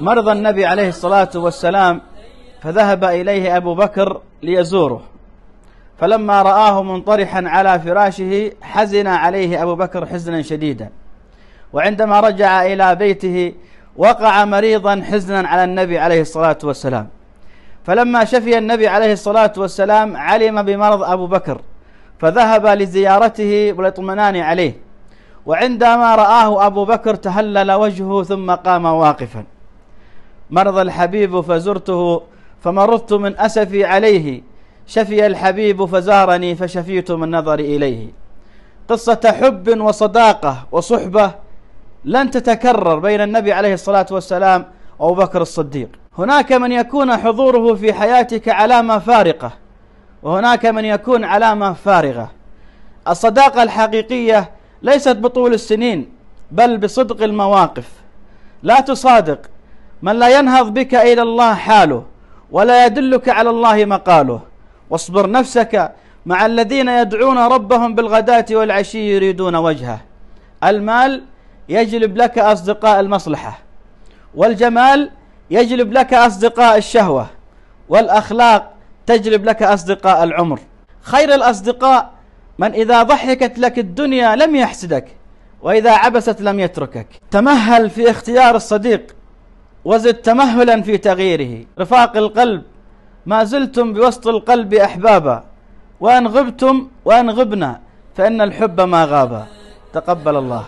مرض النبي عليه الصلاة والسلام فذهب إليه أبو بكر ليزوره فلما رآه منطرحا على فراشه حزن عليه أبو بكر حزنا شديدا وعندما رجع إلى بيته وقع مريضا حزنا على النبي عليه الصلاة والسلام فلما شفي النبي عليه الصلاة والسلام علم بمرض أبو بكر فذهب لزيارته والاطمئنان عليه وعندما رآه أبو بكر تهلل وجهه ثم قام واقفا مرض الحبيب فزرته فمرضت من أسفي عليه شفي الحبيب فزارني فشفيت من نظري إليه قصة حب وصداقة وصحبة لن تتكرر بين النبي عليه الصلاة والسلام أو بكر الصديق هناك من يكون حضوره في حياتك علامة فارقة وهناك من يكون علامة فارغة الصداقة الحقيقية ليست بطول السنين بل بصدق المواقف لا تصادق من لا ينهض بك إلى الله حاله ولا يدلك على الله مقاله واصبر نفسك مع الذين يدعون ربهم بالغداة والعشي يريدون وجهه المال يجلب لك أصدقاء المصلحة والجمال يجلب لك أصدقاء الشهوة والأخلاق تجلب لك أصدقاء العمر خير الأصدقاء من إذا ضحكت لك الدنيا لم يحسدك وإذا عبست لم يتركك تمهل في اختيار الصديق وزد تمهلا في تغييره رفاق القلب ما زلتم بوسط القلب أحبابا وأن غبتم وأن غبنا فإن الحب ما غاب تقبل الله